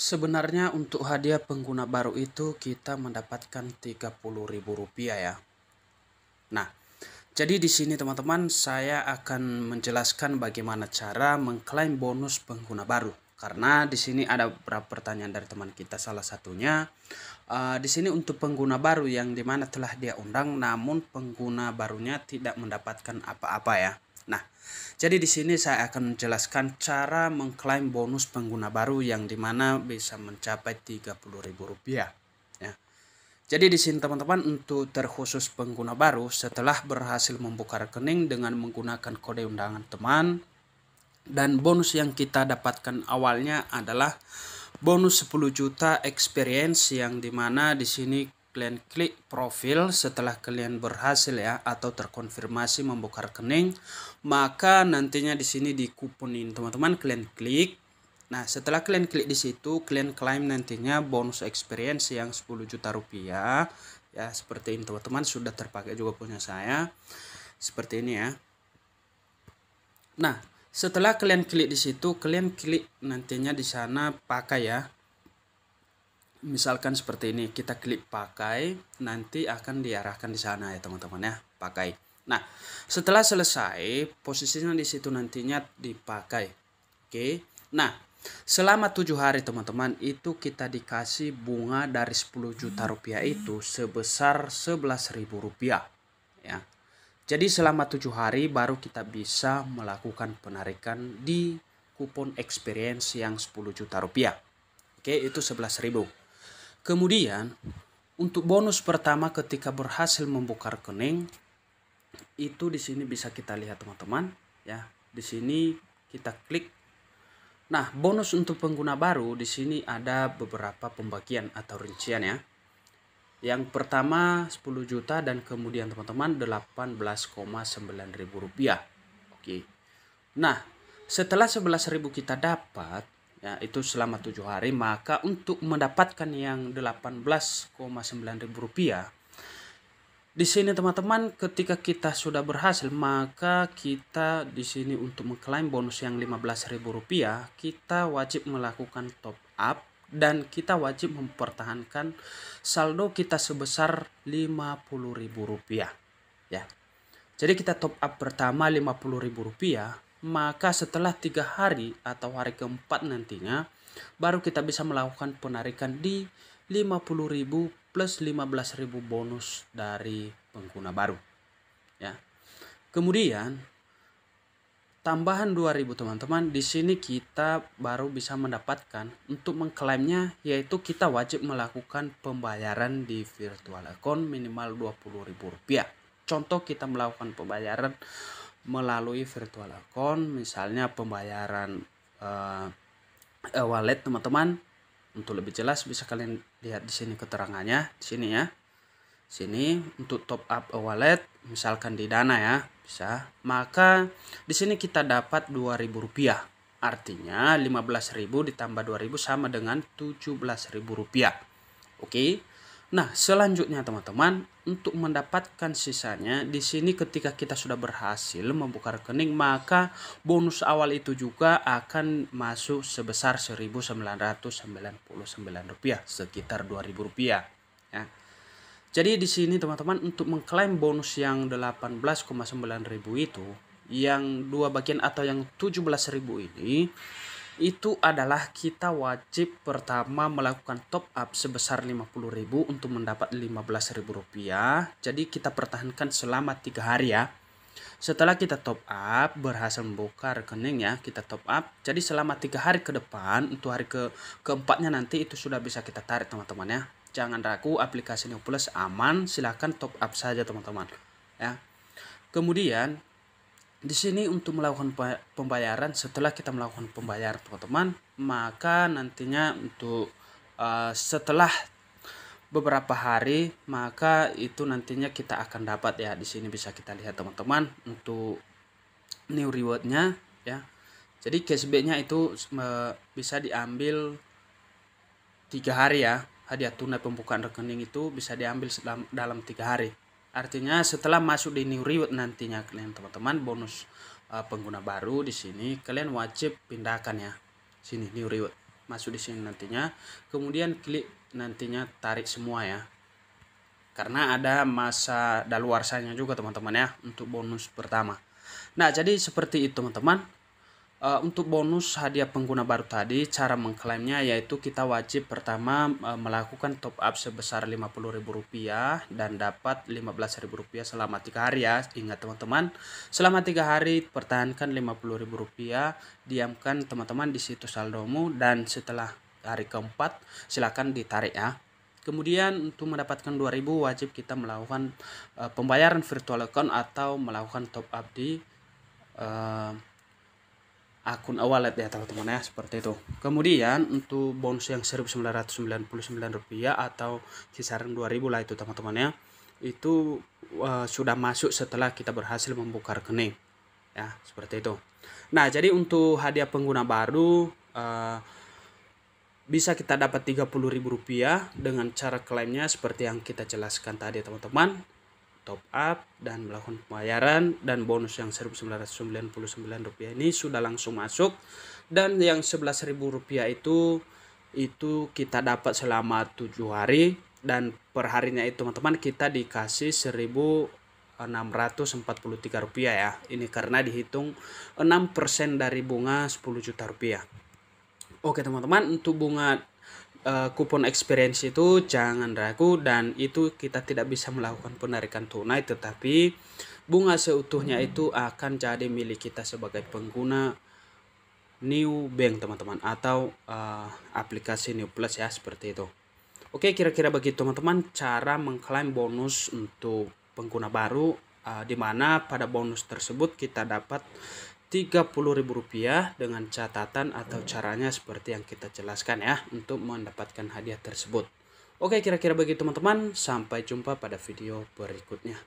Sebenarnya untuk hadiah pengguna baru itu kita mendapatkan Rp30.000 ya. Nah, jadi di sini teman-teman saya akan menjelaskan bagaimana cara mengklaim bonus pengguna baru. Karena di sini ada beberapa pertanyaan dari teman kita salah satunya uh, di sini untuk pengguna baru yang dimana telah dia undang namun pengguna barunya tidak mendapatkan apa-apa ya. Nah, jadi di sini saya akan menjelaskan cara mengklaim bonus pengguna baru yang dimana bisa mencapai Rp30.000. Ya. Jadi di sini teman-teman untuk terkhusus pengguna baru setelah berhasil membuka rekening dengan menggunakan kode undangan teman dan bonus yang kita dapatkan awalnya adalah bonus 10 juta experience yang dimana di sini kalian klik profil setelah kalian berhasil ya atau terkonfirmasi membuka rekening maka nantinya di sini di kupon teman-teman kalian klik nah setelah kalian klik di situ kalian klaim nantinya bonus experience yang 10 juta rupiah ya seperti ini teman-teman sudah terpakai juga punya saya seperti ini ya nah setelah kalian klik di situ kalian klik nantinya di sana pakai ya misalkan seperti ini kita klik pakai nanti akan diarahkan di sana ya teman-teman ya pakai nah setelah selesai posisinya di situ nantinya dipakai oke nah selama tujuh hari teman-teman itu kita dikasih bunga dari 10 juta rupiah itu sebesar sebelas ribu rupiah ya jadi selama tujuh hari baru kita bisa melakukan penarikan di kupon experience yang 10 juta rupiah oke itu sebelas ribu Kemudian, untuk bonus pertama ketika berhasil membuka rekening, itu di sini bisa kita lihat teman-teman, ya. Di sini kita klik. Nah, bonus untuk pengguna baru di sini ada beberapa pembagian atau rincian ya. Yang pertama 10 juta dan kemudian teman-teman 18,9 ribu rupiah. Oke. Nah, setelah 11 ribu kita dapat, ya itu selama tujuh hari maka untuk mendapatkan yang 18,9 ribu rupiah di sini teman-teman ketika kita sudah berhasil maka kita di sini untuk mengklaim bonus yang 15.000 rupiah kita wajib melakukan top up dan kita wajib mempertahankan saldo kita sebesar 50.000 rupiah ya jadi kita top up pertama 50.000 rupiah maka setelah tiga hari atau hari keempat nantinya baru kita bisa melakukan penarikan di 50.000 plus 15.000 bonus dari pengguna baru ya kemudian tambahan 2000 teman-teman di sini kita baru bisa mendapatkan untuk mengklaimnya yaitu kita wajib melakukan pembayaran di virtual account minimal 20.000 rupiah contoh kita melakukan pembayaran melalui virtual account misalnya pembayaran uh, wallet teman-teman untuk lebih jelas bisa kalian lihat di sini keterangannya di sini ya sini untuk top up wallet misalkan di Dana ya bisa maka di sini kita dapat rp rupiah artinya 15.000 ditambah 2.000 sama dengan 17.000 rupiah oke Nah, selanjutnya teman-teman, untuk mendapatkan sisanya di sini ketika kita sudah berhasil membuka rekening, maka bonus awal itu juga akan masuk sebesar Rp1.999 sekitar Rp2.000 ya. Jadi di sini teman-teman untuk mengklaim bonus yang 18,9 ribu itu yang dua bagian atau yang Rp17.000 ini itu adalah kita wajib pertama melakukan top up sebesar 50.000 untuk mendapat 15.000 rupiah. Jadi kita pertahankan selama tiga hari ya. Setelah kita top up, berhasil membuka rekening ya, kita top up. Jadi selama tiga hari ke depan, untuk hari ke keempatnya nanti itu sudah bisa kita tarik teman-teman ya. Jangan ragu, aplikasi New aman, silahkan top up saja teman-teman. Ya. Kemudian di sini untuk melakukan pembayaran setelah kita melakukan pembayaran teman-teman, maka nantinya untuk uh, setelah beberapa hari maka itu nantinya kita akan dapat ya di sini bisa kita lihat teman-teman untuk new rewardnya ya jadi cashbacknya itu bisa diambil tiga hari ya hadiah tunai pembukaan rekening itu bisa diambil dalam tiga hari Artinya setelah masuk di new reward nantinya kalian teman-teman bonus uh, pengguna baru di sini kalian wajib pindahkan ya. Sini new reward. Masuk di sini nantinya. Kemudian klik nantinya tarik semua ya. Karena ada masa daluarsanya juga teman-teman ya untuk bonus pertama. Nah, jadi seperti itu teman-teman. Uh, untuk bonus hadiah pengguna baru tadi, cara mengklaimnya yaitu kita wajib pertama uh, melakukan top up sebesar Rp50.000 dan dapat Rp15.000 selama tiga hari ya. Ingat teman-teman, selama tiga hari pertahankan Rp50.000, diamkan teman-teman di situs saldomu dan setelah hari keempat silakan ditarik ya. Kemudian untuk mendapatkan 2000 wajib kita melakukan uh, pembayaran virtual account atau melakukan top up di uh, akun wallet ya teman-teman ya seperti itu kemudian untuk bonus yang 1999 rupiah atau kisaran 2000 lah itu teman-teman ya itu uh, sudah masuk setelah kita berhasil membuka rekening ya seperti itu nah jadi untuk hadiah pengguna baru uh, bisa kita dapat rp rupiah dengan cara klaimnya seperti yang kita jelaskan tadi teman-teman top up dan melakukan pembayaran dan bonus yang 1999 rupiah ini sudah langsung masuk dan yang 11.000 rupiah itu itu kita dapat selama tujuh hari dan perharinya itu teman-teman kita dikasih 1.643 rupiah ya ini karena dihitung 6% dari bunga 10 juta rupiah Oke teman-teman untuk bunga Eh, kupon experience itu jangan ragu dan itu kita tidak bisa melakukan penarikan tunai tetapi bunga seutuhnya itu akan jadi milik kita sebagai pengguna New Bank teman-teman atau uh, aplikasi New Plus ya seperti itu. Oke kira-kira begitu teman-teman cara mengklaim bonus untuk pengguna baru uh, eh, dimana pada bonus tersebut kita dapat Rp30.000 dengan catatan atau caranya seperti yang kita jelaskan ya untuk mendapatkan hadiah tersebut. Oke, kira-kira begitu teman-teman. Sampai jumpa pada video berikutnya.